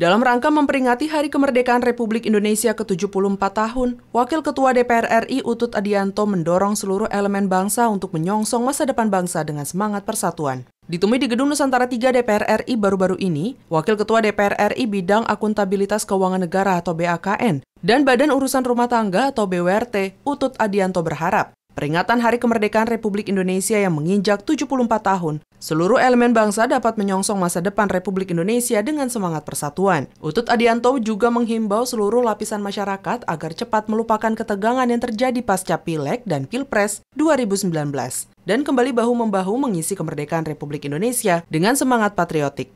Dalam rangka memperingati Hari Kemerdekaan Republik Indonesia ke-74 tahun, Wakil Ketua DPR RI Utut Adianto mendorong seluruh elemen bangsa untuk menyongsong masa depan bangsa dengan semangat persatuan. Ditemui di Gedung Nusantara 3 DPR RI baru-baru ini, Wakil Ketua DPR RI Bidang Akuntabilitas Keuangan Negara atau BAKN dan Badan Urusan Rumah Tangga atau BWRT, Utut Adianto berharap Peringatan Hari Kemerdekaan Republik Indonesia yang menginjak 74 tahun, seluruh elemen bangsa dapat menyongsong masa depan Republik Indonesia dengan semangat persatuan. Utut Adianto juga menghimbau seluruh lapisan masyarakat agar cepat melupakan ketegangan yang terjadi pasca Pileg dan Pilpres 2019 dan kembali bahu-membahu mengisi kemerdekaan Republik Indonesia dengan semangat patriotik.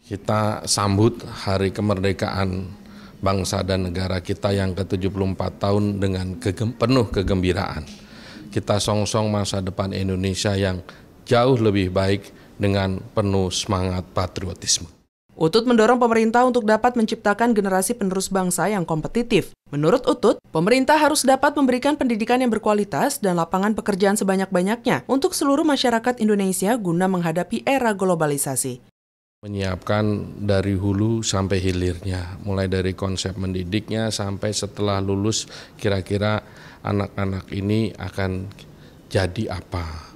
Kita sambut Hari Kemerdekaan bangsa dan negara kita yang ke-74 tahun dengan kegem penuh kegembiraan kita songsong masa depan Indonesia yang jauh lebih baik dengan penuh semangat patriotisme. Utut mendorong pemerintah untuk dapat menciptakan generasi penerus bangsa yang kompetitif. Menurut Utut, pemerintah harus dapat memberikan pendidikan yang berkualitas dan lapangan pekerjaan sebanyak-banyaknya untuk seluruh masyarakat Indonesia guna menghadapi era globalisasi menyiapkan dari hulu sampai hilirnya, mulai dari konsep mendidiknya sampai setelah lulus kira-kira anak-anak ini akan jadi apa.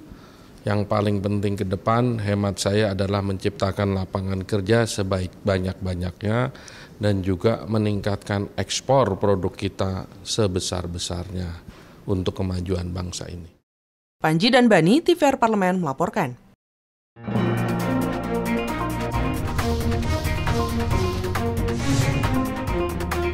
Yang paling penting ke depan hemat saya adalah menciptakan lapangan kerja sebaik banyak-banyaknya dan juga meningkatkan ekspor produk kita sebesar-besarnya untuk kemajuan bangsa ini. Panji dan Bani, TVR Parlemen melaporkan. Thank you.